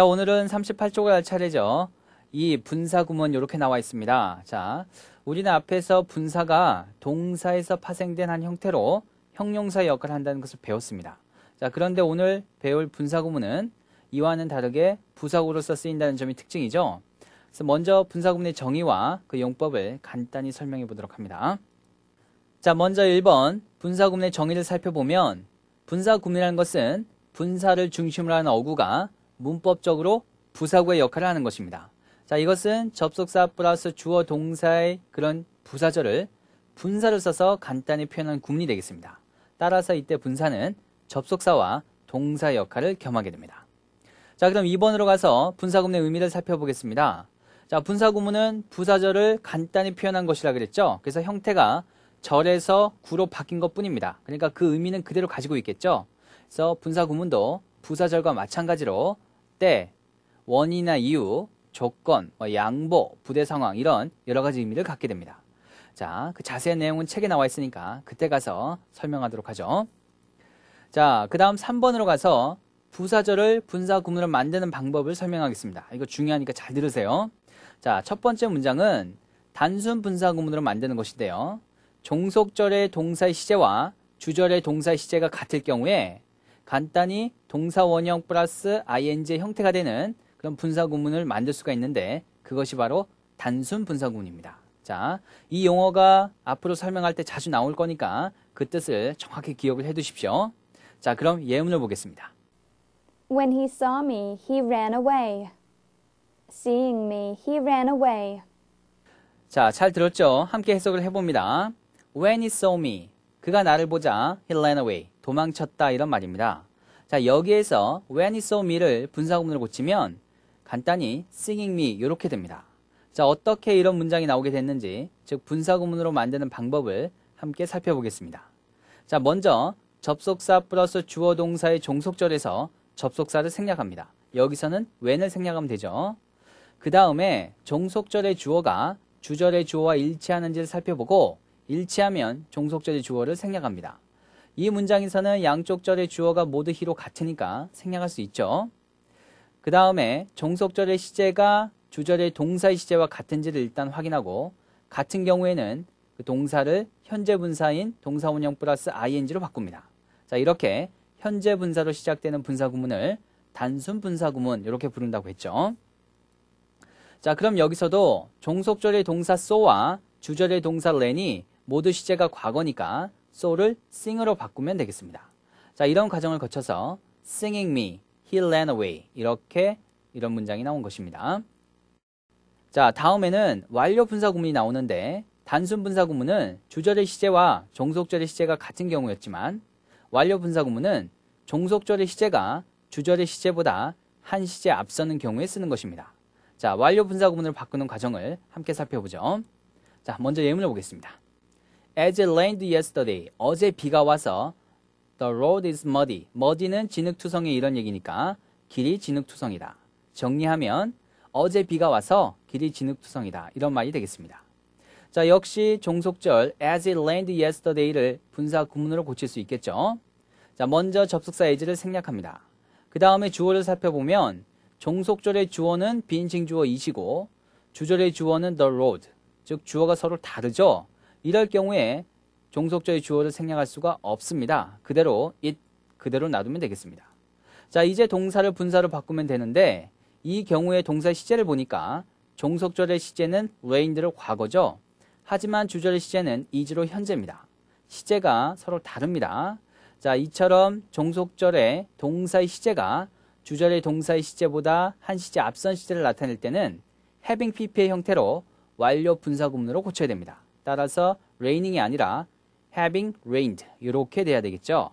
자, 오늘은 38쪽을 할 차례죠. 이 분사구문 이렇게 나와 있습니다. 자, 우리는 앞에서 분사가 동사에서 파생된 한 형태로 형용사의 역할을 한다는 것을 배웠습니다. 자, 그런데 오늘 배울 분사구문은 이와는 다르게 부사구로서 쓰인다는 점이 특징이죠. 그래서 먼저 분사구문의 정의와 그 용법을 간단히 설명해 보도록 합니다. 자, 먼저 1번 분사구문의 정의를 살펴보면 분사구문이라는 것은 분사를 중심으로 하는 어구가 문법적으로 부사구의 역할을 하는 것입니다. 자, 이것은 접속사 플러스 주어 동사의 그런 부사절을 분사를 써서 간단히 표현한 구문이 되겠습니다. 따라서 이때 분사는 접속사와 동사 역할을 겸하게 됩니다. 자, 그럼 2번으로 가서 분사구문의 의미를 살펴보겠습니다. 자, 분사구문은 부사절을 간단히 표현한 것이라 그랬죠. 그래서 형태가 절에서 구로 바뀐 것 뿐입니다. 그러니까 그 의미는 그대로 가지고 있겠죠. 그래서 분사구문도 부사절과 마찬가지로 때 원인이나 이유, 조건, 뭐 양보, 부대 상황 이런 여러 가지 의미를 갖게 됩니다. 자, 그 자세한 내용은 책에 나와 있으니까 그때 가서 설명하도록 하죠. 자, 그 다음 3번으로 가서 부사절을 분사 구문을 만드는 방법을 설명하겠습니다. 이거 중요하니까 잘 들으세요. 자, 첫 번째 문장은 단순 분사 구문으로 만드는 것인데요. 종속절의 동사의 시제와 주절의 동사의 시제가 같을 경우에 간단히 동사 원형 플러스 i n g 형태가 되는 그런 분사 구문을 만들 수가 있는데 그것이 바로 단순 분사 구문입니다. 자, 이 용어가 앞으로 설명할 때 자주 나올 거니까 그 뜻을 정확히 기억을 해 두십시오. 자, 그럼 예문을 보겠습니다. When he saw me, he ran away. Seeing me, he ran away. 자, 잘 들었죠? 함께 해석을 해봅니다. When he saw me, 그가 나를 보자, he ran away, 도망쳤다 이런 말입니다. 자, 여기에서 when he saw me를 분사구문을 고치면 간단히 singing me 이렇게 됩니다. 자, 어떻게 이런 문장이 나오게 됐는지 즉 분사구문으로 만드는 방법을 함께 살펴보겠습니다. 자, 먼저 접속사 플러스 주어 동사의 종속절에서 접속사를 생략합니다. 여기서는 when을 생략하면 되죠. 그 다음에 종속절의 주어가 주절의 주어와 일치하는지를 살펴보고 일치하면 종속절의 주어를 생략합니다. 이 문장에서는 양쪽 절의 주어가 모두 히로 같으니까 생략할 수 있죠. 그 다음에 종속절의 시제가 주절의 동사의 시제와 같은지를 일단 확인하고 같은 경우에는 그 동사를 현재 분사인 동사 운영 플러스 ing로 바꿉니다. 자 이렇게 현재 분사로 시작되는 분사구문을 단순 분사구문 이렇게 부른다고 했죠. 자 그럼 여기서도 종속절의 동사 so와 주절의 동사 len이 모두 시제가 과거니까 so를 sing으로 바꾸면 되겠습니다. 자, 이런 과정을 거쳐서 singing me, he ran away 이렇게 이런 문장이 나온 것입니다. 자, 다음에는 완료 분사 구문이 나오는데 단순 분사 구문은 주절의 시제와 종속절의 시제가 같은 경우였지만 완료 분사 구문은 종속절의 시제가 주절의 시제보다 한 시제 앞서는 경우에 쓰는 것입니다. 자, 완료 분사 구문을 바꾸는 과정을 함께 살펴보죠. 자, 먼저 예문을 보겠습니다. As it rained yesterday. 어제 비가 와서 The road is muddy. muddy는 진흙투성이 이런 얘기니까 길이 진흙투성이다. 정리하면 어제 비가 와서 길이 진흙투성이다. 이런 말이 되겠습니다. 자, 역시 종속절 as it rained yesterday를 분사 구문으로 고칠 수 있겠죠. 자, 먼저 접속사 as를 생략합니다. 그 다음에 주어를 살펴보면 종속절의 주어는 비인칭 주어 이시고 주절의 주어는 the road, 즉 주어가 서로 다르죠. 이럴 경우에 종속절의 주어를 생략할 수가 없습니다. 그대로 it 그대로 놔두면 되겠습니다. 자, 이제 동사를 분사로 바꾸면 되는데 이 경우에 동사의 시제를 보니까 종속절의 시제는 rained를 과거죠. 하지만 주절의 시제는 is로 현재입니다. 시제가 서로 다릅니다. 자, 이처럼 종속절의 동사의 시제가 주절의 동사의 시제보다 한 시제 앞선 시제를 나타낼 때는 having pp의 형태로 완료 분사 구문으로 고쳐야 됩니다. 따라서 raining이 아니라 having rained 이렇게 돼야 되겠죠.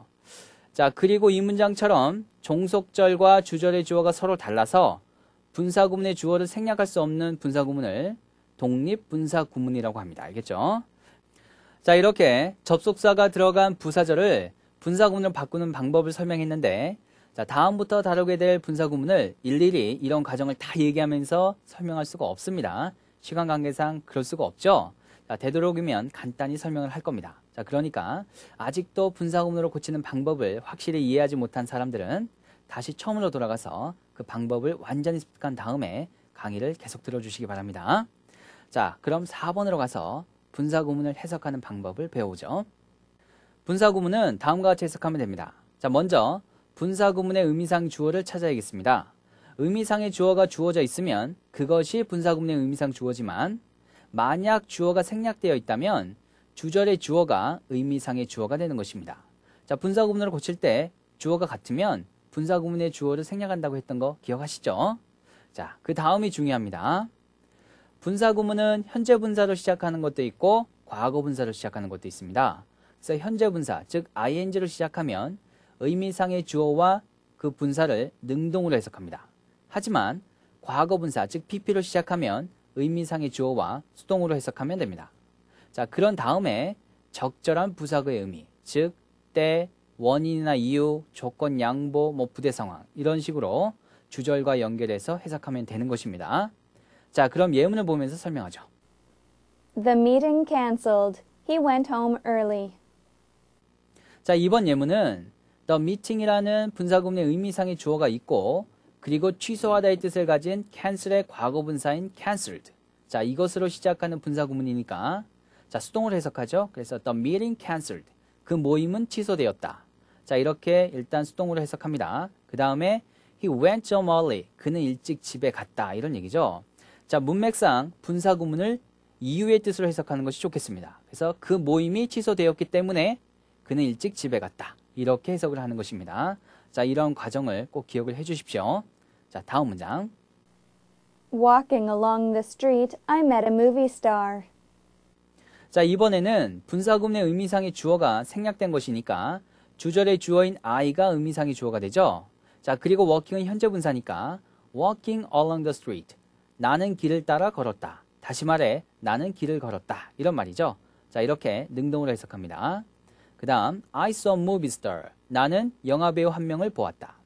자, 그리고 이 문장처럼 종속절과 주절의 주어가 서로 달라서 분사구문의 주어를 생략할 수 없는 분사구문을 독립분사구문이라고 합니다. 알겠죠? 자, 이렇게 접속사가 들어간 부사절을 분사구문으로 바꾸는 방법을 설명했는데 자, 다음부터 다루게 될 분사구문을 일일이 이런 과정을 다 얘기하면서 설명할 수가 없습니다. 시간 관계상 그럴 수가 없죠. 아, 되도록이면 간단히 설명을 할 겁니다. 자, 그러니까 아직도 분사구문으로 고치는 방법을 확실히 이해하지 못한 사람들은 다시 처음으로 돌아가서 그 방법을 완전히 습득한 다음에 강의를 계속 들어주시기 바랍니다. 자, 그럼 4번으로 가서 분사구문을 해석하는 방법을 배우죠. 분사구문은 다음과 같이 해석하면 됩니다. 자, 먼저 분사구문의 의미상 주어를 찾아야겠습니다. 의미상의 주어가 주어져 있으면 그것이 분사구문의 의미상 주어지만 만약 주어가 생략되어 있다면 주절의 주어가 의미상의 주어가 되는 것입니다. 자, 분사구문으로 고칠 때 주어가 같으면 분사구문의 주어를 생략한다고 했던 거 기억하시죠? 자, 그 다음이 중요합니다. 분사구문은 현재 분사로 시작하는 것도 있고 과거 분사로 시작하는 것도 있습니다. 그래서 현재 분사, 즉 ing로 시작하면 의미상의 주어와 그 분사를 능동으로 해석합니다. 하지만 과거 분사, 즉 pp로 시작하면 의미상의 주어와 수동으로 해석하면 됩니다. 자, 그런 다음에 적절한 부사의 의미, 즉 때, 원인이나 이유, 조건, 양보, 뭐 부대 상황 이런 식으로 주절과 연결해서 해석하면 되는 것입니다. 자, 그럼 예문을 보면서 설명하죠. The meeting c a n c e l e d He went home early. 자, 이번 예문은 the meeting이라는 분사구문의 의미상의 주어가 있고 그리고 취소하다의 뜻을 가진 cancel의 과거 분사인 cancelled. 자, 이것으로 시작하는 분사 구문이니까 자, 수동으로 해석하죠. 그래서 the meeting cancelled. 그 모임은 취소되었다. 자, 이렇게 일단 수동으로 해석합니다. 그 다음에 he went home early. 그는 일찍 집에 갔다. 이런 얘기죠. 자, 문맥상 분사 구문을 이유의 뜻으로 해석하는 것이 좋겠습니다. 그래서 그 모임이 취소되었기 때문에 그는 일찍 집에 갔다. 이렇게 해석을 하는 것입니다. 자, 이런 과정을 꼭 기억을 해 주십시오. 자, 다음 문장. Walking along the street, I met a movie star. 자, 이번에는 분사구문의 의미상의 주어가 생략된 것이니까 주절의 주어인 I가 의미상의 주어가 되죠. 자, 그리고 walking은 현재 분사니까 walking along the street. 나는 길을 따라 걸었다. 다시 말해, 나는 길을 걸었다. 이런 말이죠. 자, 이렇게 능동으로 해석합니다. 그 다음 I saw a movie star. 나는 영화배우 한 명을 보았다.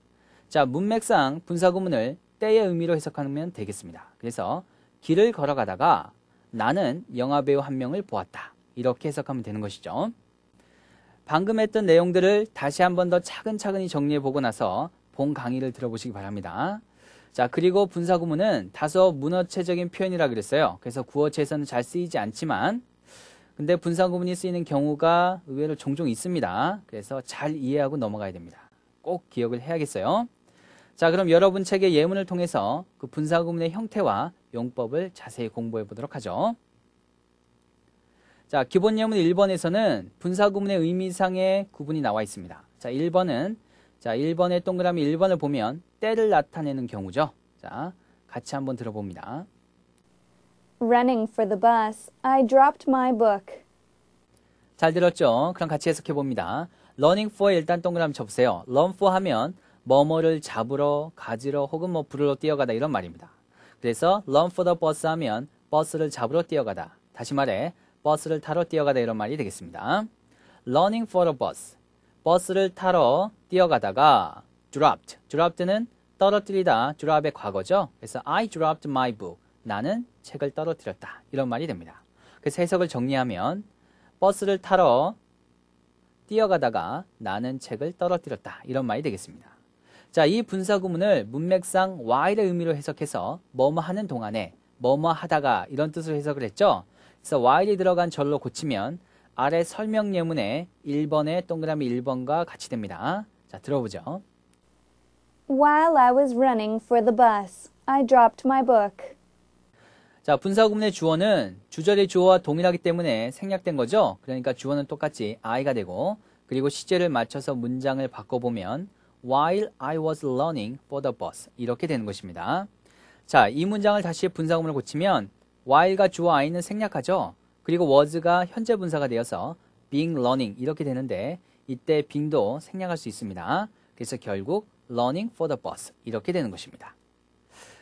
자, 문맥상 분사구문을 때의 의미로 해석하면 되겠습니다. 그래서 길을 걸어가다가 나는 영화배우 한 명을 보았다. 이렇게 해석하면 되는 것이죠. 방금 했던 내용들을 다시 한 번 더 차근차근히 정리해 보고 나서 본 강의를 들어보시기 바랍니다. 자, 그리고 분사구문은 다소 문어체적인 표현이라 그랬어요. 그래서 구어체에서는 잘 쓰이지 않지만 근데 분산 구문이 쓰이는 경우가 의외로 종종 있습니다. 그래서 잘 이해하고 넘어가야 됩니다. 꼭 기억을 해야겠어요. 자, 그럼 여러분 책의 예문을 통해서 그분사 구문의 형태와 용법을 자세히 공부해 보도록 하죠. 자, 기본 예문 1번에서는 분사 구문의 의미상의 구분이 나와 있습니다. 자, 1번은 자, 1번의 동그라미 1번을 보면 때를 나타내는 경우죠. 자, 같이 한번 들어봅니다. running for the bus, I dropped my book. 잘 들었죠? 그럼 같이 해석해 봅니다. running for 일단 동그라미 접으세요 run for 하면 뭐뭐를 잡으러, 가지러 혹은 뭐 부르러 뛰어가다 이런 말입니다. 그래서 run for the bus 하면 버스를 잡으러 뛰어가다. 다시 말해 버스를 타러 뛰어가다 이런 말이 되겠습니다. running for the bus. 버스를 타러 뛰어가다가 dropped. dropped는 떨어뜨리다. drop의 과거죠. 그래서 I dropped my book. 나는 책을 떨어뜨렸다. 이런 말이 됩니다. 그래서 해석을 정리하면 버스를 타러 뛰어가다가 나는 책을 떨어뜨렸다. 이런 말이 되겠습니다. 자, 이 분사 구문을 문맥상 while의 의미로 해석해서 뭐뭐 하는 동안에 뭐뭐 하다가 이런 뜻으로 해석을 했죠. 그래서 while이 들어간 절로 고치면 아래 설명 예문에 1번의 동그라미 1번과 같이 됩니다. 자, 들어보죠. While I was running for the bus, I dropped my book. 자, 분사구문의 주어는 주절의 주어와 동일하기 때문에 생략된 거죠. 그러니까 주어는 똑같이 I가 되고 그리고 시제를 맞춰서 문장을 바꿔보면 While I was learning for the bus 이렇게 되는 것입니다. 자, 이 문장을 다시 분사구문을 고치면 while가 주어 I는 생략하죠. 그리고 was가 현재 분사가 되어서 being learning 이렇게 되는데 이때 being도 생략할 수 있습니다. 그래서 결국 learning for the bus 이렇게 되는 것입니다.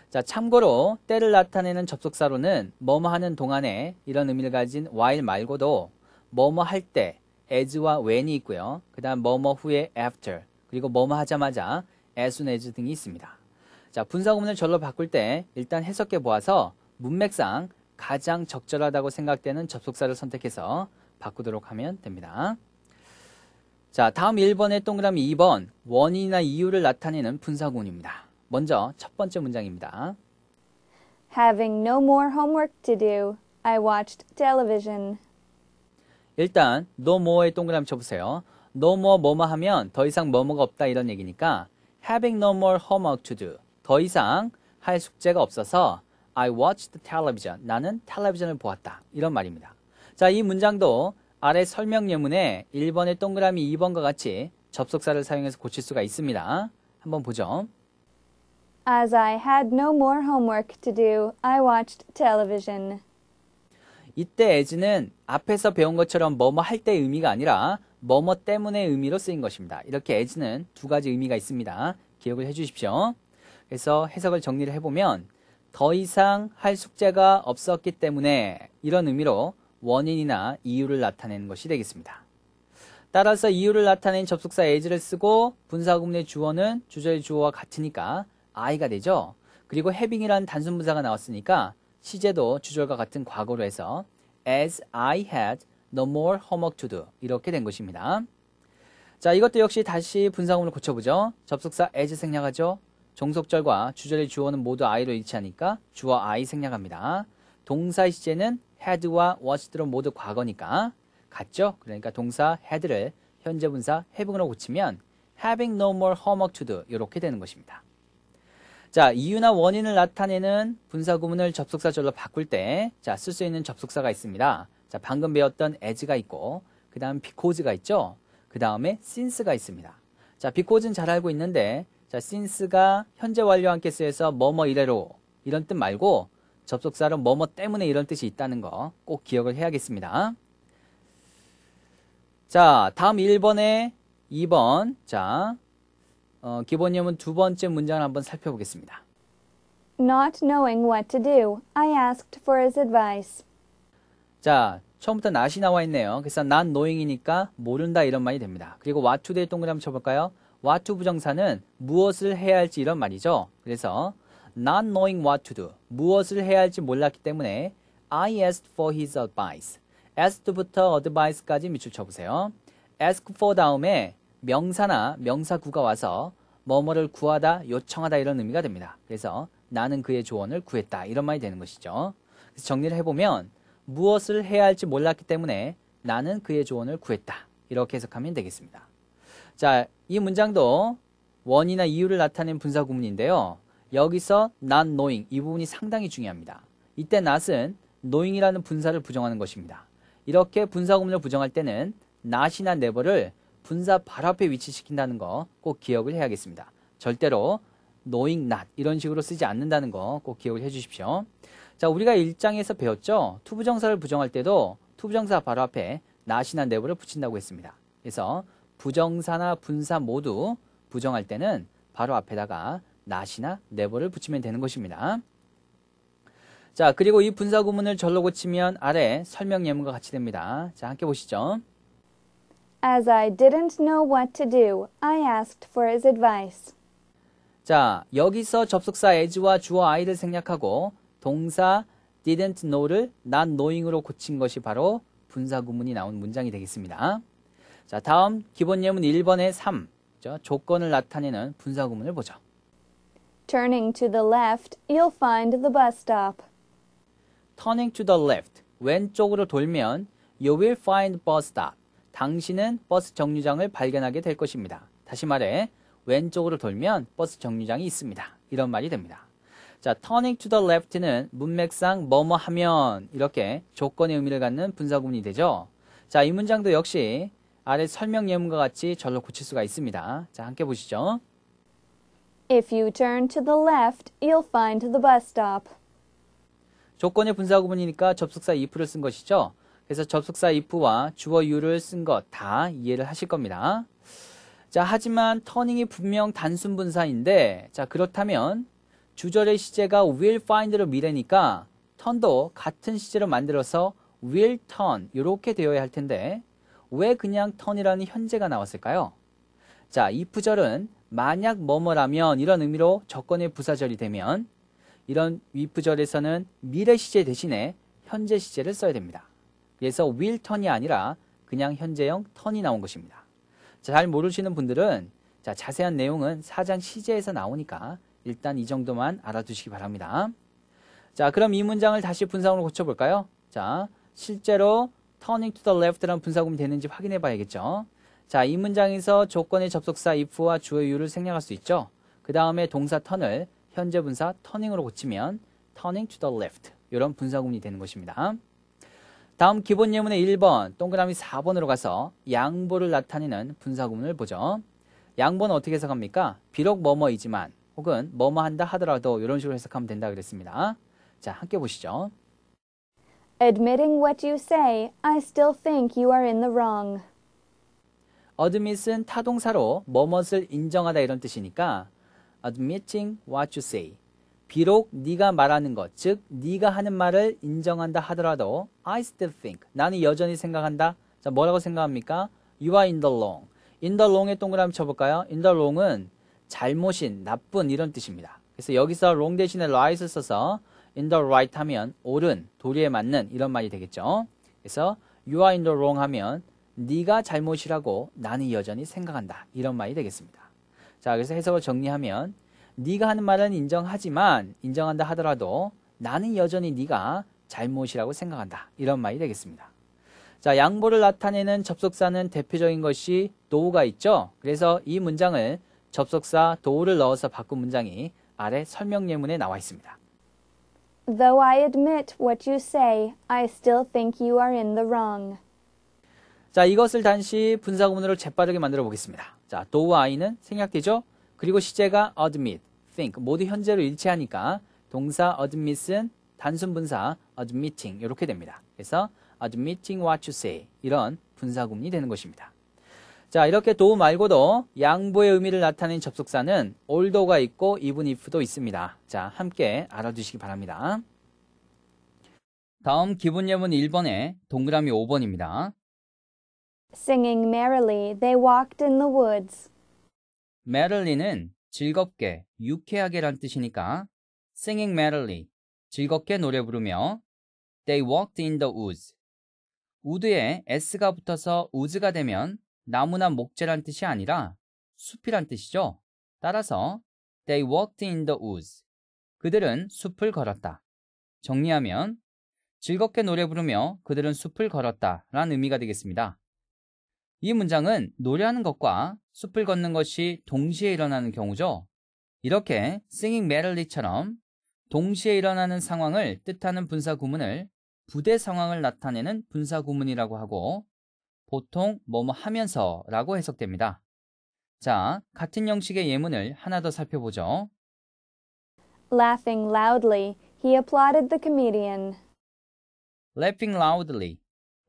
자, 참고로 때를 나타내는 접속사로는 뭐뭐 하는 동안에 이런 의미를 가진 while 말고도 뭐뭐 할때 as와 when이 있고요. 그다음 뭐뭐 후에 after 그리고 뭐뭐 하자마자 as soon as 등이 있습니다. 자, 분사구문을 절로 바꿀 때 일단 해석해 보아서 문맥상 가장 적절하다고 생각되는 접속사를 선택해서 바꾸도록 하면 됩니다. 자, 다음 1번의 동그라미 2번 원인이나 이유를 나타내는 분사구문입니다. 먼저 첫 번째 문장입니다. Having no more homework to do, I watched television. 일단 no more에 동그라미 쳐보세요. no more 뭐뭐 하면 더 이상 뭐뭐가 없다 이런 얘기니까 having no more homework to do 더 이상 할 숙제가 없어서 I watched television 나는 텔레비전을 보았다 이런 말입니다. 자이 문장도 아래 설명 예문에 1번의 동그라미 2번과 같이 접속사를 사용해서 고칠 수가 있습니다. 한번 보죠. As I had no more homework to do, I watched television. 이때 as는 앞에서 배운 것처럼 뭐뭐 할때 의미가 아니라 뭐뭐 때문에 의미로 쓰인 것입니다. 이렇게 as는 두 가지 의미가 있습니다. 기억을 해주십시오. 그래서 해석을 정리를 해보면 더 이상 할 숙제가 없었기 때문에 이런 의미로 원인이나 이유를 나타내는 것이 되겠습니다. 따라서 이유를 나타낸 접속사 as를 쓰고 분사 구문의 주어는 주저의 주어와 같으니까 I가 되죠. 그리고 having이라는 단순분사가 나왔으니까 시제도 주절과 같은 과거로 해서 as I had no more homework to do 이렇게 된 것입니다. 자, 이것도 역시 다시 분사구문을 고쳐보죠. 접속사 as 생략하죠. 종속절과 주절의 주어는 모두 I로 일치하니까 주어 I 생략합니다. 동사의 시제는 had와 w a s 들 d 모두 과거니까 같죠? 그러니까 동사 had를 현재 분사 having으로 고치면 having no more homework to do 이렇게 되는 것입니다. 자, 이유나 원인을 나타내는 분사 구문을 접속사절로 바꿀 때, 자, 쓸 수 있는 접속사가 있습니다. 자, 방금 배웠던 as가 있고, 그 다음 because가 있죠? 그 다음에 since가 있습니다. 자, because는 잘 알고 있는데, 자, since가 현재 완료 함께 쓰여서 뭐뭐 이래로 이런 뜻 말고, 접속사로 뭐뭐 때문에 이런 뜻이 있다는 거 꼭 기억을 해야겠습니다. 자, 다음 1번에 2번. 자, 어, 기본 예문 두 번째 문장을 한번 살펴보겠습니다. Not knowing what to do, I asked for his advice. 자, 처음부터 not이 나와 있네요. 그래서 not knowing이니까 모른다 이런 말이 됩니다. 그리고 what to 대일 동그라미 쳐볼까요? what to 부정사는 무엇을 해야 할지 이런 말이죠. 그래서 not knowing what to do, 무엇을 해야 할지 몰랐기 때문에 I asked for his advice. asked 부터 advice까지 밑줄 쳐보세요. ask for 다음에 명사나 명사구가 와서 뭐뭐를 구하다, 요청하다 이런 의미가 됩니다. 그래서 나는 그의 조언을 구했다 이런 말이 되는 것이죠. 그래서 정리를 해보면 무엇을 해야 할지 몰랐기 때문에 나는 그의 조언을 구했다 이렇게 해석하면 되겠습니다. 자, 이 문장도 원이나 이유를 나타낸 분사 구문인데요. 여기서 not knowing 이 부분이 상당히 중요합니다. 이때 not은 knowing이라는 분사를 부정하는 것입니다. 이렇게 분사 구문을 부정할 때는 not이나 never를 분사 바로 앞에 위치시킨다는 거 꼭 기억을 해야겠습니다. 절대로 knowing not 이런 식으로 쓰지 않는다는 거 꼭 기억을 해주십시오. 자, 우리가 1장에서 배웠죠. 투부정사를 부정할 때도 투부정사 바로 앞에 not이나 never를 붙인다고 했습니다. 그래서 부정사나 분사 모두 부정할 때는 바로 앞에다가 not이나 never를 붙이면 되는 것입니다. 자, 그리고 이 분사 구문을 절로 고치면 아래 설명 예문과 같이 됩니다. 자, 함께 보시죠. As I didn't know what to do, I asked for his advice. 자, 여기서 접속사 as와 주어 I를 생략하고 동사 didn't know를 not knowing으로 고친 것이 바로 분사구문이 나온 문장이 되겠습니다. 자, 다음 기본 예문 1번의 3, 조건을 나타내는 분사구문을 보죠. Turning to the left, you'll find the bus stop. Turning to the left, 왼쪽으로 돌면 you will find bus stop. 당신은 버스 정류장을 발견하게 될 것입니다. 다시 말해 왼쪽으로 돌면 버스 정류장이 있습니다. 이런 말이 됩니다. 자, turning to the left는 문맥상 뭐뭐 하면 이렇게 조건의 의미를 갖는 분사구문이 되죠. 자, 이 문장도 역시 아래 설명 예문과 같이 절로 고칠 수가 있습니다. 자, 함께 보시죠. If you turn to the left, you'll find the bus stop. 조건의 분사구문이니까 접속사 if를 쓴 것이죠. 그래서 접속사 if와 주어 유를쓴 것 다 이해를 하실 겁니다. 자, 하지만 터닝이 분명 단순 분사인데 자, 그렇다면 주절의 시제가 will find로 미래니까 t u r n 도 같은 시제로 만들어서 will turn 이렇게 되어야 할 텐데 왜 그냥 t u r n 이라는 현재가 나왔을까요? 자, if절은 만약 뭐뭐라면 이런 의미로 조건의 부사절이 되면 이런 i f 절에서는 미래 시제 대신에 현재 시제를 써야 됩니다. 그래서 will n 이 아니라 그냥 현재형 턴이 나온 것입니다. 자, 잘 모르시는 분들은 자, 자세한 내용은 사장 시제에서 나오니까 일단 이 정도만 알아두시기 바랍니다. 자, 그럼 이 문장을 다시 분사구로 고쳐볼까요? 자, 실제로 turning to the left라는 분사구이 되는지 확인해 봐야겠죠. 자, 이 문장에서 조건의 접속사 if와 주어유를 생략할 수 있죠. 그 다음에 동사 턴을 현재 분사 turning으로 고치면 turning to the left 이런 분사구이 되는 것입니다. 다음 기본 예문의 1번, 동그라미 4번으로 가서 양보를 나타내는 분사구문을 보죠. 양보는 어떻게 해석합니까? 비록 뭐뭐이지만 혹은 뭐뭐 한다 하더라도 이런 식으로 해석하면 된다 그랬습니다. 자, 함께 보시죠. Admitting what you say, I still think you are in the wrong. admit은 타동사로 뭐뭇을 인정하다 이런 뜻이니까 admitting what you say 비록 네가 말하는 것, 즉 네가 하는 말을 인정한다 하더라도 I still think. 나는 여전히 생각한다. 자, 뭐라고 생각합니까? You are in the wrong. in the wrong에 동그라미 쳐볼까요? in the wrong은 잘못인, 나쁜 이런 뜻입니다. 그래서 여기서 wrong 대신에 right을 써서 in the right 하면 옳은, 도리에 맞는 이런 말이 되겠죠. 그래서 you are in the wrong 하면 네가 잘못이라고 나는 여전히 생각한다. 이런 말이 되겠습니다. 자, 그래서 해석을 정리하면 네가 하는 말은 인정하지만 인정한다 하더라도 나는 여전히 네가 잘못이라고 생각한다. 이런 말이 되겠습니다. 자, 양보를 나타내는 접속사는 대표적인 것이 도우가 있죠. 그래서 이 문장을 접속사 도우를 넣어서 바꾼 문장이 아래 설명 예문에 나와 있습니다. Though I admit what you say, I still think you are in the wrong. 자, 이것을 단시 분사 구문으로 재빠르게 만들어 보겠습니다. 자, 도우 아이는 생략되죠? 그리고 시제가 admit, think 모두 현재로 일치하니까 동사 admit은 단순 분사 admitting 이렇게 됩니다. 그래서 admitting what you say 이런 분사 구문이 되는 것입니다. 자 이렇게 도 말고도 양보의 의미를 나타낸 접속사는 aldo가 있고 even if도 있습니다. 자 함께 알아주시기 바랍니다. 다음 기본 예문 1번에 동그라미 5번입니다. Singing merrily, they walked in the woods. 메를리는 즐겁게, 유쾌하게란 뜻이니까 singing merrily, 즐겁게 노래 부르며 they walked in the woods. 우드에 s가 붙어서 우즈가 되면 나무나 목재란 뜻이 아니라 숲이란 뜻이죠. 따라서 they walked in the woods. 그들은 숲을 걸었다. 정리하면 즐겁게 노래 부르며 그들은 숲을 걸었다 라는 의미가 되겠습니다. 이 문장은 노래하는 것과 숲을 걷는 것이 동시에 일어나는 경우죠. 이렇게 singing medley처럼 동시에 일어나는 상황을 뜻하는 분사 구문을 부대 상황을 나타내는 분사 구문이라고 하고 보통 뭐뭐 하면서 라고 해석됩니다. 자, 같은 형식의 예문을 하나 더 살펴보죠. Laughing loudly, he applauded the comedian. Laughing loudly.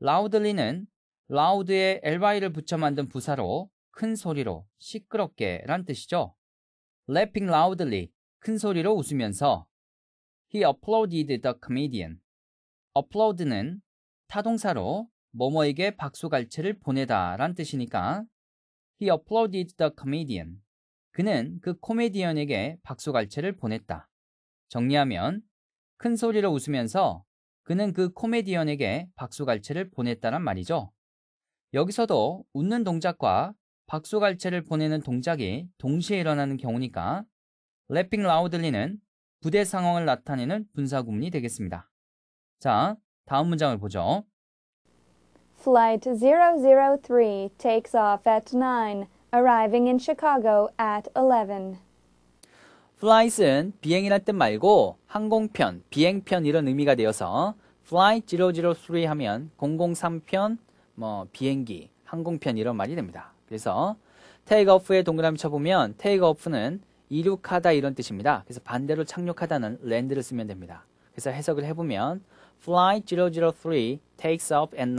loudly는 라우드에 ly를 붙여 만든 부사로 큰 소리로 시끄럽게 란 뜻이죠. laughing loudly 큰 소리로 웃으면서 he applauded the comedian a p p l a d 는 타동사로 뭐뭐에게 박수갈채를 보내다 란 뜻이니까 he applauded the comedian 그는 그 코미디언에게 박수갈채를 보냈다. 정리하면 큰 소리로 웃으면서 그는 그 코미디언에게 박수갈채를 보냈다란 말이죠. 여기서도 웃는 동작과 박수갈채를 보내는 동작이 동시에 일어나는 경우니까 랩핑 라우들리는 부대 상황을 나타내는 분사구문이 되겠습니다. 자, 다음 문장을 보죠. Flight 003 takes off at 9, arriving in Chicago at 11. Flight은 비행이란 뜻 말고 항공편, 비행편 이런 의미가 되어서 Flight 003 하면 003편, 뭐 비행기, 항공편 이런 말이 됩니다. 그래서 take off에 동그라미 쳐보면 take off는 이륙하다 이런 뜻입니다. 그래서 반대로 착륙하다는 land를 쓰면 됩니다. 그래서 해석을 해보면 Flight 003 takes off at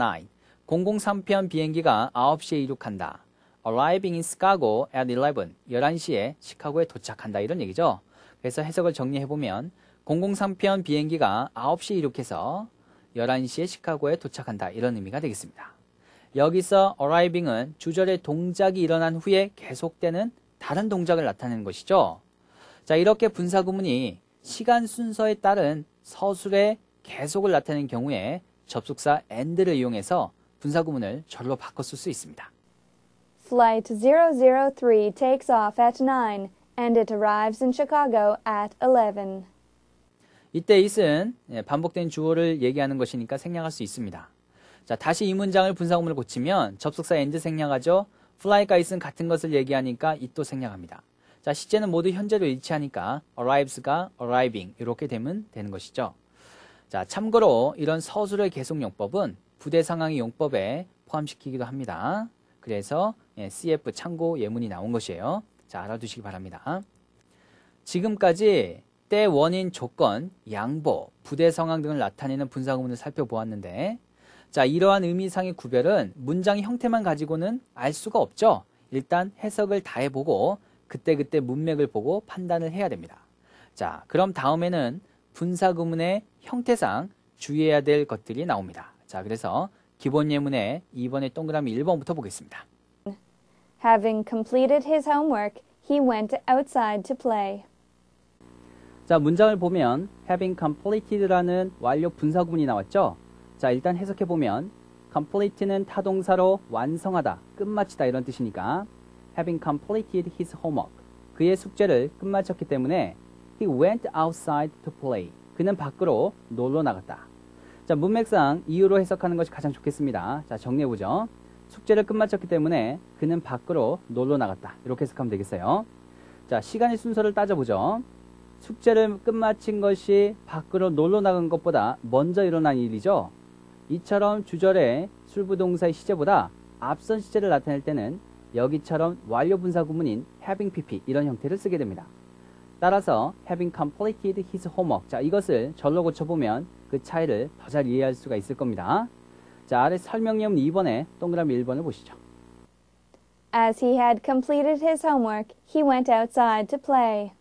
9. 003편 비행기가 9시에 이륙한다. Arriving in Chicago at 11. 11시에 시카고에 도착한다. 이런 얘기죠. 그래서 해석을 정리해보면 003편 비행기가 9시에 이륙해서 11시에 시카고에 도착한다. 이런 의미가 되겠습니다. 여기서 arriving은 주절의 동작이 일어난 후에 계속되는 다른 동작을 나타내는 것이죠. 자, 이렇게 분사구문이 시간 순서에 따른 서술의 계속을 나타내는 경우에 접속사 e n d 를 이용해서 분사구문을 절로 바꿨을수 있습니다. Flight 003 takes off at 9 and it arrives in Chicago at 11. 이때 it은 예, 반복된 주어를 얘기하는 것이니까 생략할 수 있습니다. 자, 다시 이 문장을 분사구문을 고치면 접속사 엔드 생략하죠. fly가 있은 같은 것을 얘기하니까 it도 생략합니다. 자, 시제는 모두 현재로 일치하니까 arrives가 arriving 이렇게 되면 되는 것이죠. 자, 참고로 이런 서술의 계속 용법은 부대 상황의 용법에 포함시키기도 합니다. 그래서 예, CF 참고 예문이 나온 것이에요. 자, 알아두시기 바랍니다. 지금까지 때, 원인, 조건, 양보, 부대 상황 등을 나타내는 분사구문을 살펴보았는데 자, 이러한 의미상의 구별은 문장의 형태만 가지고는 알 수가 없죠. 일단 해석을 다 해보고 그때그때 문맥을 보고 판단을 해야 됩니다. 자, 그럼 다음에는 분사구문의 형태상 주의해야 될 것들이 나옵니다. 자, 그래서 기본 예문의 2번의 동그라미 1번부터 보겠습니다. Having completed his homework, he went outside to play. 자, 문장을 보면 having completed라는 완료 분사구문이 나왔죠? 자, 일단 해석해 보면 complete는 타동사로 완성하다, 끝마치다 이런 뜻이니까 having completed his homework. 그의 숙제를 끝마쳤기 때문에 he went outside to play. 그는 밖으로 놀러 나갔다. 자, 문맥상 이유로 해석하는 것이 가장 좋겠습니다. 자, 정리해 보죠. 숙제를 끝마쳤기 때문에 그는 밖으로 놀러 나갔다. 이렇게 해석하면 되겠어요. 자, 시간의 순서를 따져보죠. 숙제를 끝마친 것이 밖으로 놀러 나간 것보다 먼저 일어난 일이죠. 이처럼 주절의 술부동사의 시제보다 앞선 시제를 나타낼 때는 여기처럼 완료 분사 구문인 having pp 이런 형태를 쓰게 됩니다. 따라서 having completed his homework 자 이것을 절로 고쳐보면 그 차이를 더 잘 이해할 수가 있을 겁니다. 자 아래 설명예문 2번에 동그라미 1번을 보시죠. As he had completed his homework, he went outside to play.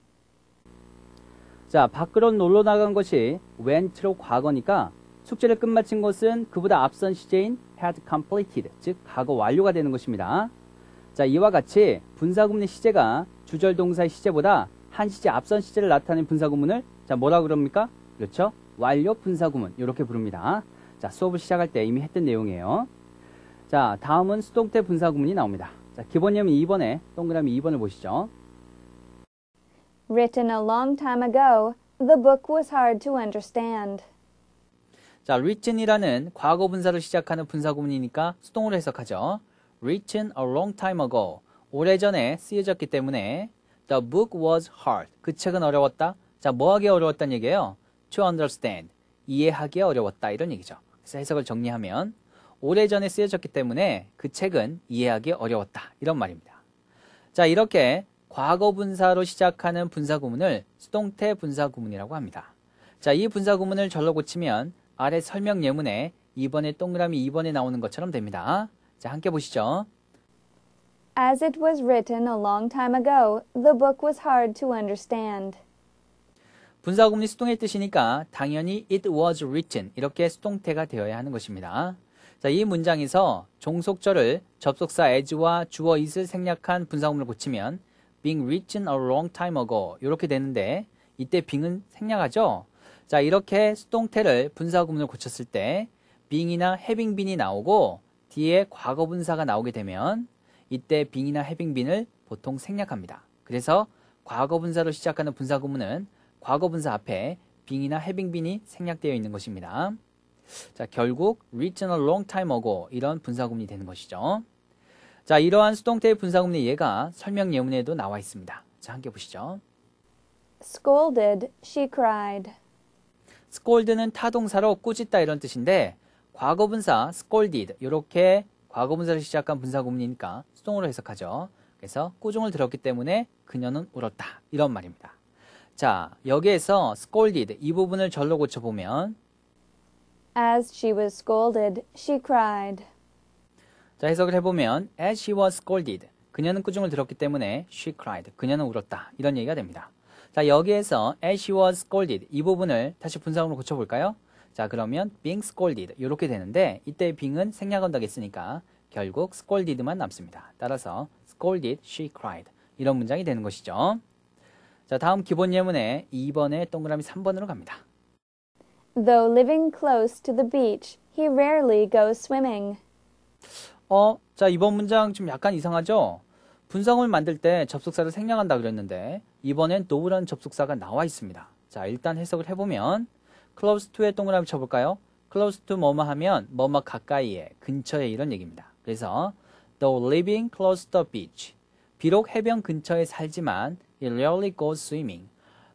자, 밖으로 놀러 나간 것이 went로 과거니까 숙제를 끝마친 것은 그보다 앞선 시제인 had completed, 즉 과거 완료가 되는 것입니다. 자, 이와 같이 분사구문의 시제가 주절 동사의 시제보다 한 시제 앞선 시제를 나타낸 분사구문을 자, 뭐라 그럽니까? 그렇죠? 완료 분사구문 이렇게 부릅니다. 자, 수업을 시작할 때 이미 했던 내용이에요. 자, 다음은 수동태 분사구문이 나옵니다. 자, 기본념은 2번에 동그라미 2번을 보시죠. Written a long time ago, the book was hard to understand. 자, written이라는 과거 분사로 시작하는 분사 구문이니까 수동으로 해석하죠. written a long time ago. 오래전에 쓰여졌기 때문에 the book was hard. 그 책은 어려웠다. 자, 뭐 하기 어려웠다는 얘기예요? to understand. 이해하기 어려웠다. 이런 얘기죠. 그래서 해석을 정리하면 오래전에 쓰여졌기 때문에 그 책은 이해하기 어려웠다. 이런 말입니다. 자, 이렇게 과거 분사로 시작하는 분사 구문을 수동태 분사 구문이라고 합니다. 자, 이 분사 구문을 절로 고치면 아래 설명 예문에 2번에 동그라미 2번에 나오는 것처럼 됩니다. 자, 함께 보시죠. As it was written a long time ago, the book was hard to understand. 분사구문이 수동의 뜻이니까 당연히 it was written 이렇게 수동태가 되어야 하는 것입니다. 자, 이 문장에서 종속절을 접속사 as와 주어 it을 생략한 분사구문을 고치면 being written a long time ago 이렇게 되는데 이때 being은 생략하죠. 자, 이렇게 수동태를 분사 구문을 고쳤을 때 being이나 having been이 나오고 뒤에 과거 분사가 나오게 되면 이때 being이나 having been을 보통 생략합니다. 그래서 과거 분사로 시작하는 분사 구문은 과거 분사 앞에 being이나 having been이 생략되어 있는 것입니다. 자, 결국 written a long time ago 이런 분사 구문이 되는 것이죠. 자, 이러한 수동태의 분사 구문의 예가 설명 예문에도 나와 있습니다. 자, 함께 보시죠. scolded, she cried. scold는 타동사로 꾸짖다 이런 뜻인데 과거분사 scolded 이렇게 과거분사를 시작한 분사구문이니까 수동으로 해석하죠. 그래서 꾸중을 들었기 때문에 그녀는 울었다 이런 말입니다. 자 여기에서 scolded 이 부분을 절로 고쳐보면 As she was scolded, she cried. 자 해석을 해보면 As she was scolded 그녀는 꾸중을 들었기 때문에 she cried 그녀는 울었다 이런 얘기가 됩니다. 자, 여기에서 as she was scolded 이 부분을 다시 분석으로 고쳐볼까요? 자, 그러면 being scolded 이렇게 되는데 이때 being은 생략 언덕이 있으니까 결국 scolded만 남습니다. 따라서 scolded, she cried 이런 문장이 되는 것이죠. 자, 다음 기본 예문에 2번에 동그라미 3번으로 갑니다. Though living close to the beach, he rarely goes swimming. 어, 자, 이번 문장 좀 약간 이상하죠? 분석을 만들 때 접속사를 생략한다 그랬는데 이번엔 노우라는 접속사가 나와 있습니다. 자, 일단 해석을 해보면 close to에 동그라미 쳐볼까요? close to 뭐뭐 하면 뭐뭐 가까이에, 근처에 이런 얘기입니다. 그래서 though living close to beach 비록 해변 근처에 살지만 it rarely goes swimming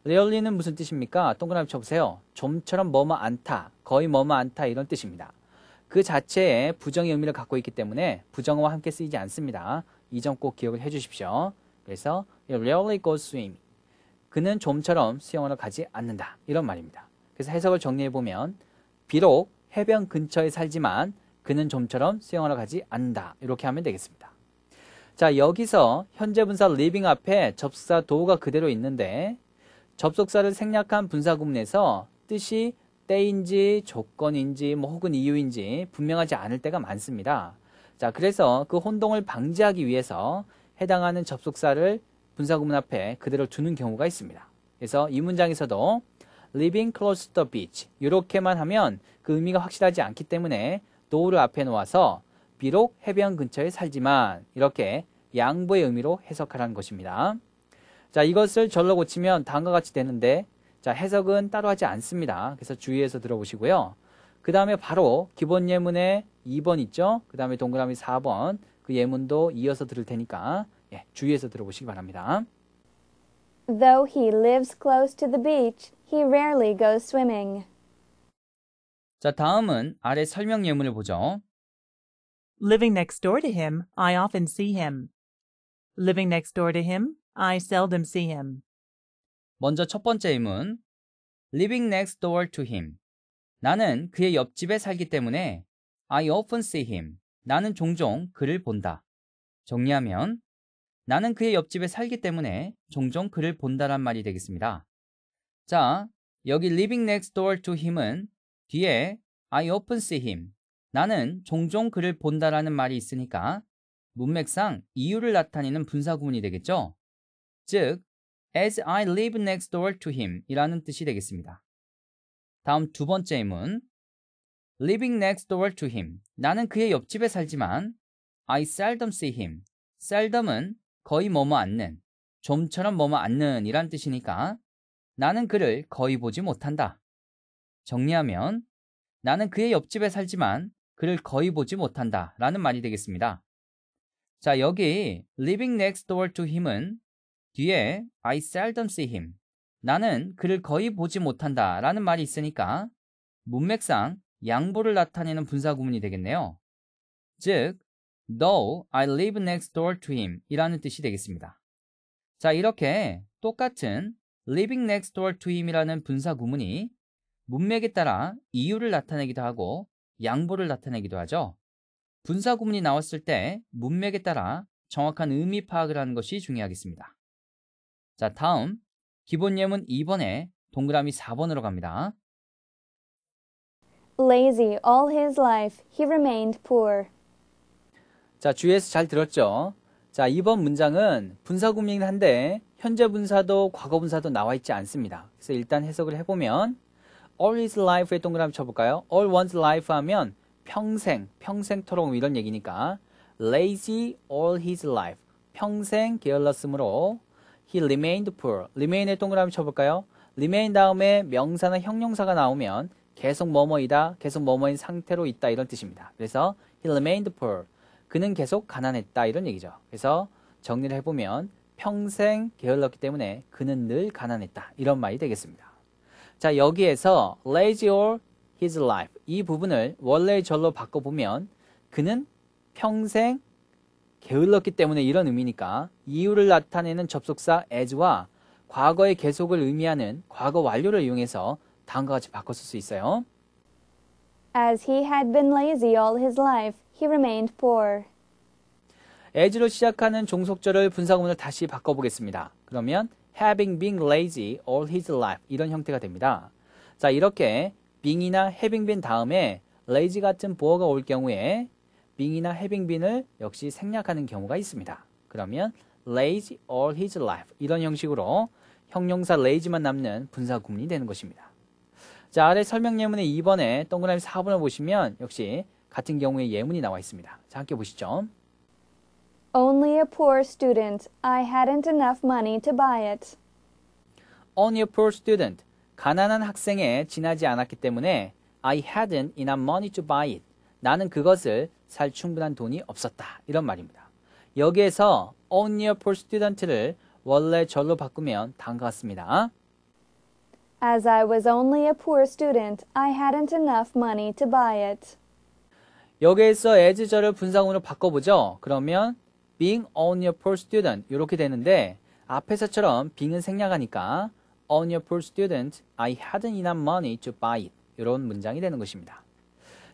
rarely는 무슨 뜻입니까? 동그라미 쳐보세요. 좀처럼 뭐뭐 안타 거의 뭐뭐 안타 이런 뜻입니다. 그 자체에 부정의 의미를 갖고 있기 때문에 부정어와 함께 쓰이지 않습니다. 이 점 꼭 기억을 해주십시오. 그래서 rarely g o s w i m 그는 좀처럼 수영하러 가지 않는다. 이런 말입니다. 그래서 해석을 정리해 보면 비록 해변 근처에 살지만 그는 좀처럼 수영하러 가지 않는다. 이렇게 하면 되겠습니다. 자, 여기서 현재 분사 living 앞에 접속사 도우가 그대로 있는데 접속사를 생략한 분사 구문에서 뜻이 때인지 조건인지 뭐 혹은 이유인지 분명하지 않을 때가 많습니다. 자, 그래서 그 혼동을 방지하기 위해서 해당하는 접속사를 분사구문 앞에 그대로 두는 경우가 있습니다. 그래서 이 문장에서도 living close to the beach 이렇게만 하면 그 의미가 확실하지 않기 때문에 노우를 앞에 놓아서 비록 해변 근처에 살지만 이렇게 양보의 의미로 해석하라는 것입니다. 자 이것을 절로 고치면 다음과 같이 되는데 자 해석은 따로 하지 않습니다. 그래서 주의해서 들어보시고요. 그 다음에 바로 기본 예문의 2번 있죠? 그 다음에 동그라미 4번 그 예문도 이어서 들을 테니까 예, 주의해서 들어보시기 바랍니다. Though he lives close to the beach, he rarely goes swimming. 자, 다음은 아래 설명 예문을 보죠. Living next door to him, I often see him. Living next door to him, I seldom see him. 먼저 첫 번째 예문. Living next door to him. 나는 그의 옆집에 살기 때문에 I often see him. 나는 종종 그를 본다. 정리하면 나는 그의 옆집에 살기 때문에 종종 그를 본다란 말이 되겠습니다. 자, 여기 living next door to him은 뒤에 I often see him. 나는 종종 그를 본다라는 말이 있으니까 문맥상 이유를 나타내는 분사구문이 되겠죠. 즉, as I live next door to him 이라는 뜻이 되겠습니다. 다음 두 번째 문 living next door to him. 나는 그의 옆집에 살지만 I seldom see him. seldom은 거의 머무 앉는, 좀처럼 머무 앉는 이란 뜻이니까 나는 그를 거의 보지 못한다. 정리하면 나는 그의 옆집에 살지만 그를 거의 보지 못한다 라는 말이 되겠습니다. 자, 여기 living next door to him은 뒤에 I seldom see him. 나는 그를 거의 보지 못한다 라는 말이 있으니까 문맥상 양보를 나타내는 분사 구문이 되겠네요. 즉, Though I live next door to him 이라는 뜻이 되겠습니다. 자, 이렇게 똑같은 living next door to him 이라는 분사 구문이 문맥에 따라 이유를 나타내기도 하고 양보를 나타내기도 하죠. 분사 구문이 나왔을 때 문맥에 따라 정확한 의미 파악을 하는 것이 중요하겠습니다. 자, 다음 기본 예문 2번에 동그라미 4번으로 갑니다. Lazy all his life, he remained poor. 자, g 서잘 들었죠? 자, 이번 문장은 분사구문이긴 한데 현재 분사도 과거 분사도 나와 있지 않습니다. 그래서 일단 해석을 해보면 all is life에 동그라미 쳐볼까요? all one's life 하면 평생, 평생토록 이런 얘기니까 lazy all his life, 평생 게을렀으므로 he remained poor, remain에 동그라미 쳐볼까요? remain 다음에 명사나 형용사가 나오면 계속 뭐뭐이다, 계속 뭐뭐인 상태로 있다 이런 뜻입니다. 그래서 he remained poor, 그는 계속 가난했다 이런 얘기죠. 그래서 정리를 해보면 평생 게을렀기 때문에 그는 늘 가난했다 이런 말이 되겠습니다. 자 여기에서 lazy or his life 이 부분을 원래의 절로 바꿔보면 그는 평생 게을렀기 때문에 이런 의미니까 이유를 나타내는 접속사 as와 과거의 계속을 의미하는 과거 완료를 이용해서 다음과 같이 바꿨을수 있어요. As he had been lazy all his life, He remained poor. as로 시작하는 종속절을 분사구문을 다시 바꿔보겠습니다. 그러면 having been lazy all his life 이런 형태가 됩니다. 자 이렇게 being이나 having been 다음에 lazy 같은 보어가 올 경우에 being이나 having been을 역시 생략하는 경우가 있습니다. 그러면 lazy all his life 이런 형식으로 형용사 lazy만 남는 분사구문이 되는 것입니다. 자 아래 설명 예문의 2번에 동그라미 4번을 보시면 역시 같은 경우에 예문이 나와 있습니다. 자, 함께 보시죠. Only a poor student. I hadn't enough money to buy it. Only a poor student. 가난한 학생에 지나지 않았기 때문에 I hadn't enough money to buy it. 나는 그것을 살 충분한 돈이 없었다. 이런 말입니다. 여기에서 only a poor student를 원래 절로 바꾸면 다음과 같습니다. As I was only a poor student, I hadn't enough money to buy it. 여기에서 as절을 분사문으로 바꿔보죠. 그러면 being on your poor student 이렇게 되는데 앞에서처럼 being은 생략하니까 on your poor student I hadn't enough money to buy it 이런 문장이 되는 것입니다.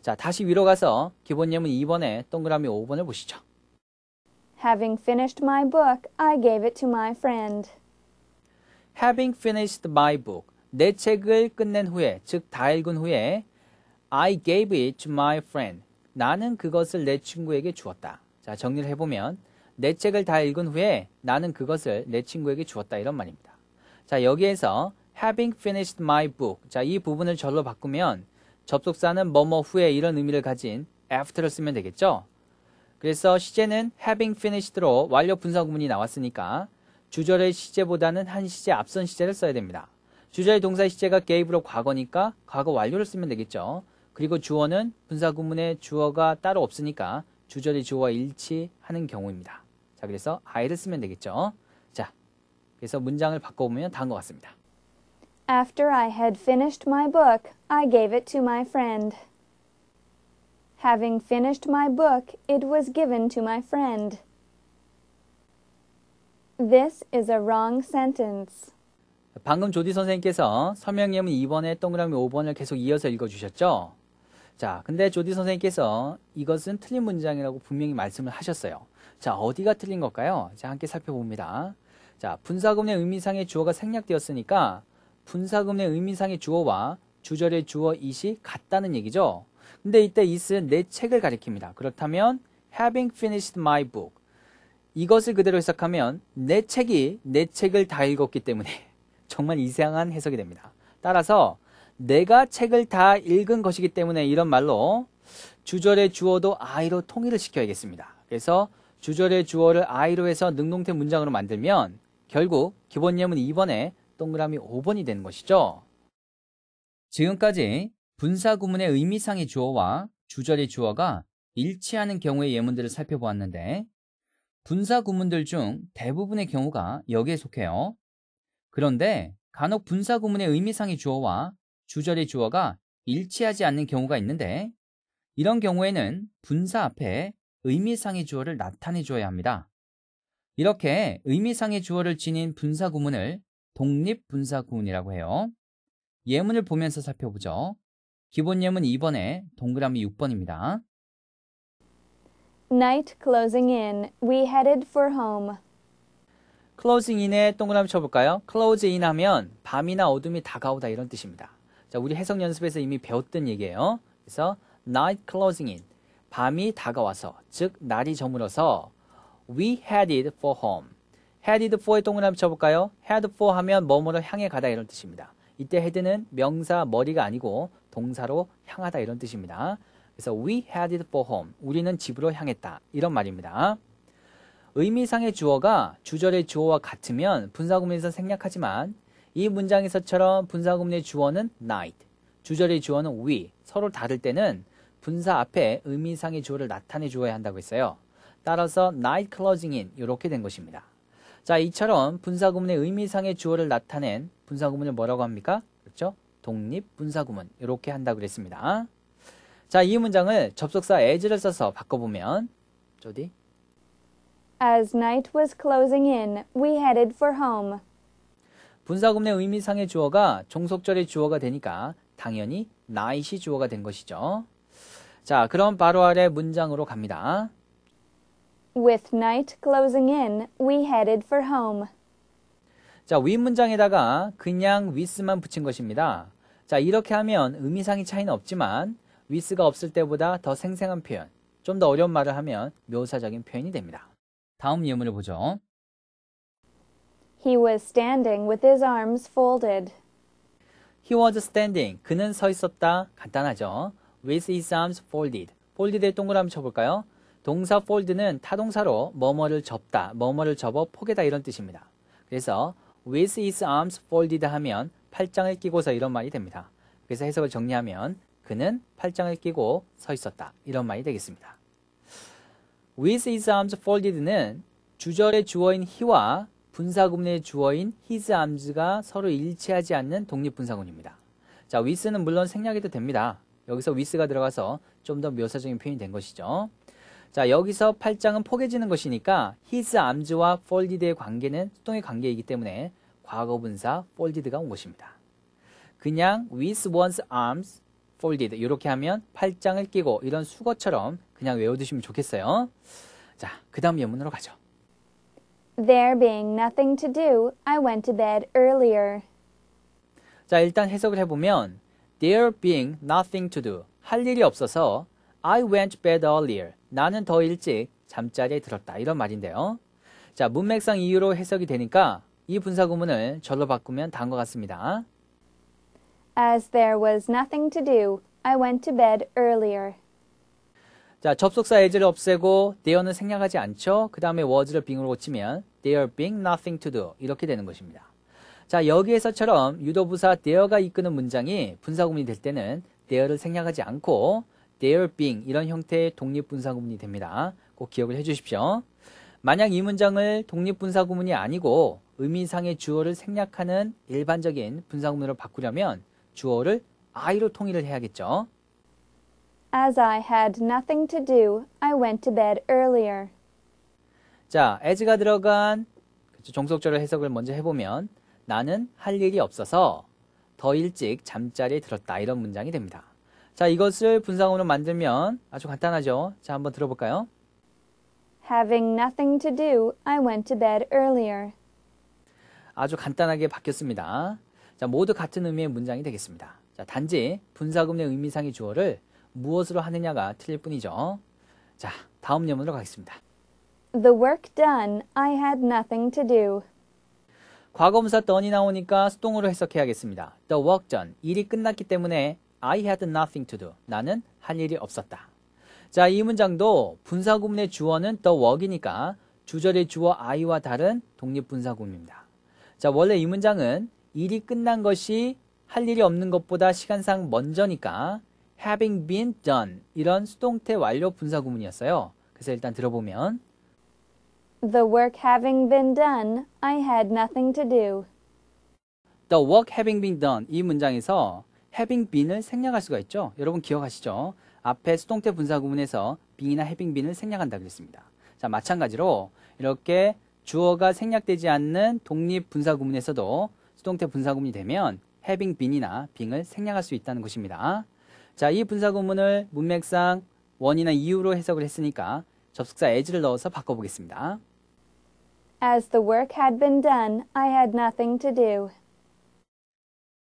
자 다시 위로 가서 기본 예문 2번에 동그라미 5번을 보시죠. Having finished my book, I gave it to my friend. Having finished my book, 내 책을 끝낸 후에, 즉 다 읽은 후에, I gave it to my friend. 나는 그것을 내 친구에게 주었다. 자, 정리를 해보면 내 책을 다 읽은 후에 나는 그것을 내 친구에게 주었다. 이런 말입니다. 자, 여기에서 having finished my book. 자, 이 부분을 절로 바꾸면 접속사는 뭐뭐 후에 이런 의미를 가진 after를 쓰면 되겠죠? 그래서 시제는 having finished로 완료 분사구문이 나왔으니까 주절의 시제보다는 한 시제 앞선 시제를 써야 됩니다. 주절의 동사 시제가 gave로 과거니까 과거 완료를 쓰면 되겠죠. 그리고 주어는 분사구문의 주어가 따로 없으니까 주절이 주어와 일치하는 경우입니다. 자, 그래서 I를 쓰면 되겠죠. 자, 그래서 문장을 바꿔보면 다음과 같습니다. After I had finished my book, I gave it to my friend. Having finished my book, it was given to my friend. This is a wrong sentence. 방금 조디 선생님께서 설명 예문 2번에 동그라미 5번을 계속 이어서 읽어주셨죠? 자, 근데 조디 선생님께서 이것은 틀린 문장이라고 분명히 말씀을 하셨어요. 자, 어디가 틀린 걸까요? 자, 함께 살펴봅니다. 자, 분사금의 의미상의 주어가 생략되었으니까 분사금의 의미상의 주어와 주절의 주어 이시 같다는 얘기죠. 근데 이때 is는 내 책을 가리킵니다. 그렇다면 having finished my book 이것을 그대로 해석하면 내 책이 내 책을 다 읽었기 때문에 정말 이상한 해석이 됩니다. 따라서 내가 책을 다 읽은 것이기 때문에 이런 말로 주절의 주어도 아이로 통일을 시켜야겠습니다. 그래서 주절의 주어를 아이로 해서 능동태 문장으로 만들면 결국 기본 예문 2번에 동그라미 5번이 되는 것이죠. 지금까지 분사 구문의 의미상의 주어와 주절의 주어가 일치하는 경우의 예문들을 살펴보았는데 분사 구문들 중 대부분의 경우가 여기에 속해요. 그런데 간혹 분사 구문의 의미상의 주어와 주절의 주어가 일치하지 않는 경우가 있는데 이런 경우에는 분사 앞에 의미상의 주어를 나타내 줘야 합니다. 이렇게 의미상의 주어를 지닌 분사 구문을 독립 분사 구문이라고 해요. 예문을 보면서 살펴보죠. 기본 예문 2번에 동그라미 6번입니다. Night closing in. We headed for home. closing in에 동그라미 쳐볼까요? close in 하면 밤이나 어둠이 다가오다 이런 뜻입니다. 자, 우리 해석 연습에서 이미 배웠던 얘기예요. 그래서 night closing in. 밤이 다가와서 즉 날이 저물어서 we headed for home. headed for의 동그라미 쳐볼까요? head for 하면 머무러 향해 가다 이런 뜻입니다. 이때 head는 명사 머리가 아니고 동사로 향하다 이런 뜻입니다. 그래서 we headed for home. 우리는 집으로 향했다 이런 말입니다. 의미상의 주어가 주절의 주어와 같으면 분사 구문에서 생략하지만 이 문장에서처럼 분사구문의 주어는 night, 주절의 주어는 we, 서로 다를 때는 분사 앞에 의미상의 주어를 나타내 주어야 한다고 했어요. 따라서 night closing i 이렇게 된 것입니다. 자, 이처럼 분사구문의 의미상의 주어를 나타낸 분사구문을 뭐라고 합니까? 그렇죠? 독립 분사구문 이렇게 한다고 그랬습니다. 자, 이 문장을 접속사 as를 써서 바꿔보면 조디 As night was closing in, we headed for home. 분사금의 의미상의 주어가 종속절의 주어가 되니까 당연히 나이 g 주어가 된 것이죠. 자, 그럼 바로 아래 문장으로 갑니다. With night closing in, we headed for home. 자, 윗 문장에다가 그냥 with만 붙인 것입니다. 자, 이렇게 하면 의미상의 차이는 없지만 with가 없을 때보다 더 생생한 표현, 좀 더 어려운 말을 하면 묘사적인 표현이 됩니다. 다음 예문을 보죠. He was standing with his arms folded. He was standing. 그는 서 있었다. 간단하죠. With his arms folded. folded에 동그라미 쳐볼까요? 동사 fold는 타동사로 뭐뭐를 접다, 뭐뭐를 접어 포개다 이런 뜻입니다. 그래서 with his arms folded 하면 팔짱을 끼고서 이런 말이 됩니다. 그래서 해석을 정리하면 그는 팔짱을 끼고 서 있었다. 이런 말이 되겠습니다. With his arms folded는 주절의 주어인 he와 분사구문의 주어인 his arms가 서로 일치하지 않는 독립분사군입니다 자, with는 물론 생략해도 됩니다. 여기서 with가 들어가서 좀 더 묘사적인 표현이 된 것이죠. 자, 여기서 팔짱은 포개지는 것이니까 his arms와 folded의 관계는 수동의 관계이기 때문에 과거분사 folded가 온 것입니다. 그냥 with one's arms folded 이렇게 하면 팔짱을 끼고 이런 수거처럼 그냥 외워두시면 좋겠어요. 자, 그 다음 예문으로 가죠. There being nothing to do, I went to bed earlier. 자, 일단 해석을 해보면 There being nothing to do, 할 일이 없어서 I went to bed earlier, 나는 더 일찍 잠자리에 들었다. 이런 말인데요. 자, 문맥상 이유로 해석이 되니까 이 분사구문을 절로 바꾸면 다음과 같습니다. As there was nothing to do, I went to bed earlier. 자, 접속사 is를 없애고 there는 생략하지 않죠. 그 다음에 was를 being으로 고치면 there being nothing to do 이렇게 되는 것입니다. 자, 여기에서처럼 유도부사 there가 이끄는 문장이 분사구문이 될 때는 there를 생략하지 않고 there being 이런 형태의 독립분사구문이 됩니다. 꼭 기억을 해주십시오. 만약 이 문장을 독립분사구문이 아니고 의미상의 주어를 생략하는 일반적인 분사구문으로 바꾸려면 주어를 I로 통일을 해야겠죠. As I had nothing to do, I went to bed earlier. 자, as가 들어간 종속절의 해석을 먼저 해보면 나는 할 일이 없어서 더 일찍 잠자리에 들었다 이런 문장이 됩니다. 자, 이것을 분사으로 만들면 아주 간단하죠. 자, 한번 들어볼까요? Having nothing to do, I went to bed earlier. 아주 간단하게 바뀌었습니다. 자, 모두 같은 의미의 문장이 되겠습니다. 자, 단지 분사금의 의미상의 주어를 무엇으로 하느냐가 틀릴 뿐이죠. 자, 다음 예문으로 가겠습니다. The work done, I had nothing to do. 과거분사 done이 나오니까 수동으로 해석해야겠습니다. The work done, 일이 끝났기 때문에 I had nothing to do. 나는 할 일이 없었다. 자, 이 문장도 분사 구문의 주어는 the work이니까 주절의 주어 I와 다른 독립분사구문입니다. 자, 원래 이 문장은 일이 끝난 것이 할 일이 없는 것보다 시간상 먼저니까 having been done 이런 수동태 완료 분사 구문이었어요. 그래서 일단 들어보면 The work having been done, I had nothing to do. The work having been done 이 문장에서 having been을 생략할 수가 있죠. 여러분 기억하시죠? 앞에 수동태 분사 구문에서 being이나 having been을 생략한다 그랬습니다. 자, 마찬가지로 이렇게 주어가 생략되지 않는 독립 분사 구문에서도 수동태 분사 구문이 되면 having been이나 being을 생략할 수 있다는 것입니다. 자, 이 분사 구문을 문맥상 원이나 이유로 해석을 했으니까 접속사 as를 넣어서 바꿔보겠습니다. As the work had been done, I had nothing to do.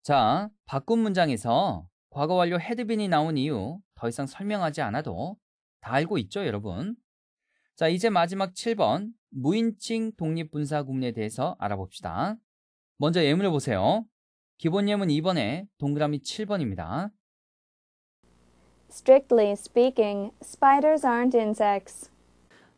자, 바꾼 문장에서 과거 완료 had been이 나온 이유 더 이상 설명하지 않아도 다 알고 있죠, 여러분? 자, 이제 마지막 7번 무인칭 독립분사 구문에 대해서 알아봅시다. 먼저 예문을 보세요. 기본 예문 2번에 동그라미 7번입니다. Strictly speaking, spiders aren't insects.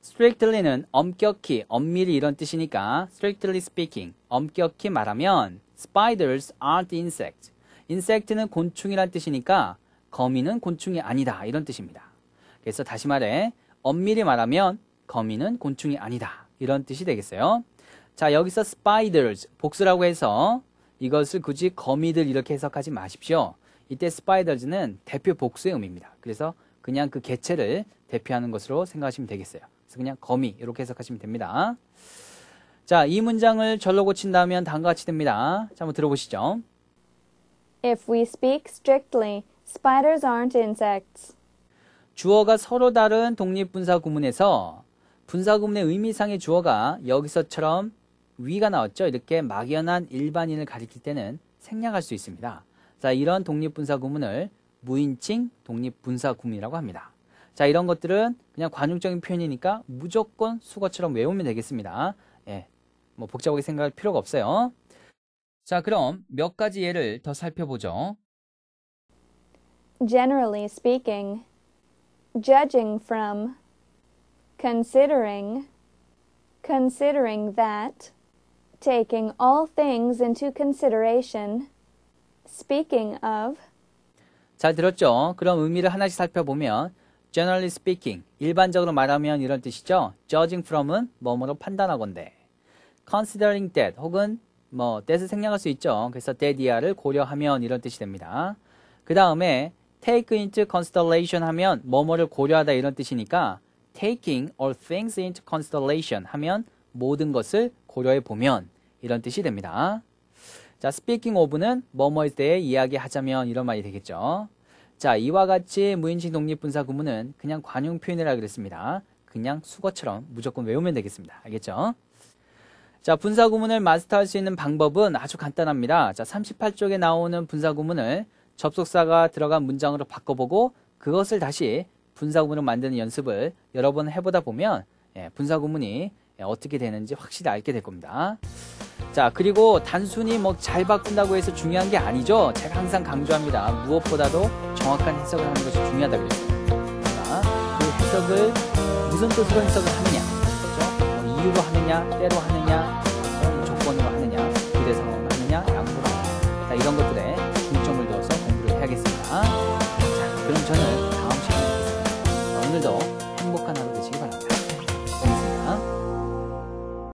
strictly는 엄격히, 엄밀히 이런 뜻이니까 strictly speaking, 엄격히 말하면 spiders aren't insects. insect는 곤충이란 뜻이니까 거미는 곤충이 아니다 이런 뜻입니다. 그래서 다시 말해 엄밀히 말하면 거미는 곤충이 아니다 이런 뜻이 되겠어요. 자 여기서 spiders 복수라고 해서 이것을 굳이 거미들 이렇게 해석하지 마십시오. 이때 스파이더즈는 대표 복수의 의미입니다. 그래서 그냥 그 개체를 대표하는 것으로 생각하시면 되겠어요. 그래서 그냥 거미 이렇게 해석하시면 됩니다. 자, 이 문장을 절로 고친다면 다음과 같이 됩니다. 자, 한번 들어보시죠. If we speak strictly, spiders aren't insects. 주어가 서로 다른 독립분사 구문에서 분사 구문의 의미상의 주어가 여기서처럼 위가 나왔죠. 이렇게 막연한 일반인을 가리킬 때는 생략할 수 있습니다. 자, 이런 독립분사 구문을 무인칭 독립분사 구문이라고 합니다. 자, 이런 것들은 그냥 관용적인 표현이니까 무조건 수거처럼 외우면 되겠습니다. 예, 뭐 복잡하게 생각할 필요가 없어요. 자, 그럼 몇 가지 예를 더 살펴보죠. Generally speaking, judging from, considering, considering that, taking all things into consideration, speaking of. 잘 들었죠? 그럼 의미를 하나씩 살펴보면 generally speaking, 일반적으로 말하면 이런 뜻이죠. judging from은 뭐뭐로 판단하건데 considering that 혹은 뭐 that을 생략할 수 있죠. 그래서 that 이하를 고려하면 이런 뜻이 됩니다. 그 다음에 take into consideration 하면 뭐뭐를 고려하다 이런 뜻이니까 taking all things into consideration 하면 모든 것을 고려해 보면 이런 뜻이 됩니다. 자, speaking of는 뭐뭐일 때 이야기하자면 이런 말이 되겠죠. 자, 이와 같이 무인칭 독립분사 구문은 그냥 관용 표현이라 그랬습니다. 그냥 수거처럼 무조건 외우면 되겠습니다. 알겠죠? 자, 분사 구문을 마스터할 수 있는 방법은 아주 간단합니다. 자, 38쪽에 나오는 분사 구문을 접속사가 들어간 문장으로 바꿔보고 그것을 다시 분사 구문을 만드는 연습을 여러 번 해보다 보면 예, 분사 구문이 어떻게 되는지 확실히 알게 될 겁니다. 자, 그리고 단순히 뭐 잘 바꾼다고 해서 중요한 게 아니죠. 제가 항상 강조합니다. 무엇보다도 정확한 해석을 하는 것이 중요하다 그랬니다그 해석을 무슨 뜻으로 해석을 하느냐, 그렇죠? 뭐 이유로 하느냐, 때로 하느냐,